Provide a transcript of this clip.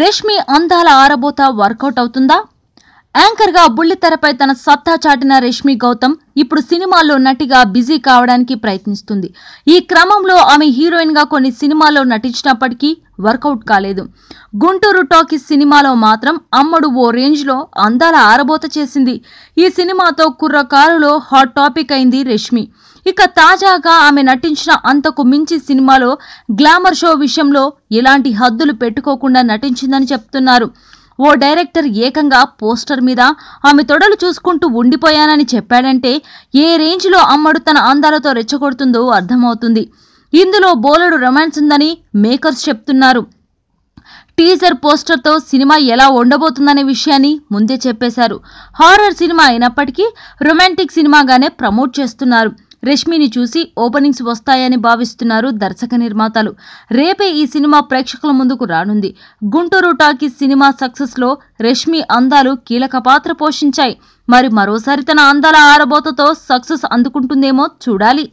రేష్మి అందాల ఆరబోత వర్కౌట్ అవుతుందా యాంకర్గా బుల్లితెరపై తన సత్తా చాటిన రష్మి గౌతమ్ ఇప్పుడు సినిమాల్లో నటిగా బిజీ కావడానికి ప్రయత్నిస్తుంది ఈ క్రమంలో ఆమె హీరోయిన్గా కొన్ని సినిమాల్లో నటించినప్పటికీ వర్కౌట్ కాలేదు గుంటూరు టాకీస్ సినిమాలో మాత్రం అమ్మడు ఓ రేంజ్లో అందాల ఆరబోత చేసింది ఈ సినిమాతో కుర్రకారులో హాట్ టాపిక్ అయింది రష్మి ఇక తాజాగా ఆమె నటించిన అంతకు మించి సినిమాలో గ్లామర్ షో విషయంలో ఎలాంటి హద్దులు పెట్టుకోకుండా నటించిందని చెప్తున్నారు ఓ డైరెక్టర్ ఏకంగా పోస్టర్ మీద ఆమె తొడలు చూసుకుంటూ ఉండిపోయానని చెప్పాడంటే ఏ రేంజ్లో అమ్మడు తన అందాలతో రెచ్చగొడుతుందో అర్థమవుతుంది ఇందులో బోలెడు రొమాన్స్ ఉందని మేకర్స్ చెప్తున్నారు టీజర్ పోస్టర్తో సినిమా ఎలా ఉండబోతుందనే విషయాన్ని ముందే చెప్పేశారు హారర్ సినిమా అయినప్పటికీ రొమాంటిక్ సినిమాగానే ప్రమోట్ చేస్తున్నారు రష్మిని చూసి ఓపెనింగ్స్ వస్తాయని భావిస్తున్నారు దర్శక నిర్మాతలు రేపే ఈ సినిమా ప్రేక్షకుల ముందుకు రానుంది గుంటూరు టాకీ సినిమా సక్సెస్లో రష్మి అందాలు కీలక పాత్ర పోషించాయి మరి మరోసారి తన అందాల ఆరబోతతో సక్సెస్ అందుకుంటుందేమో చూడాలి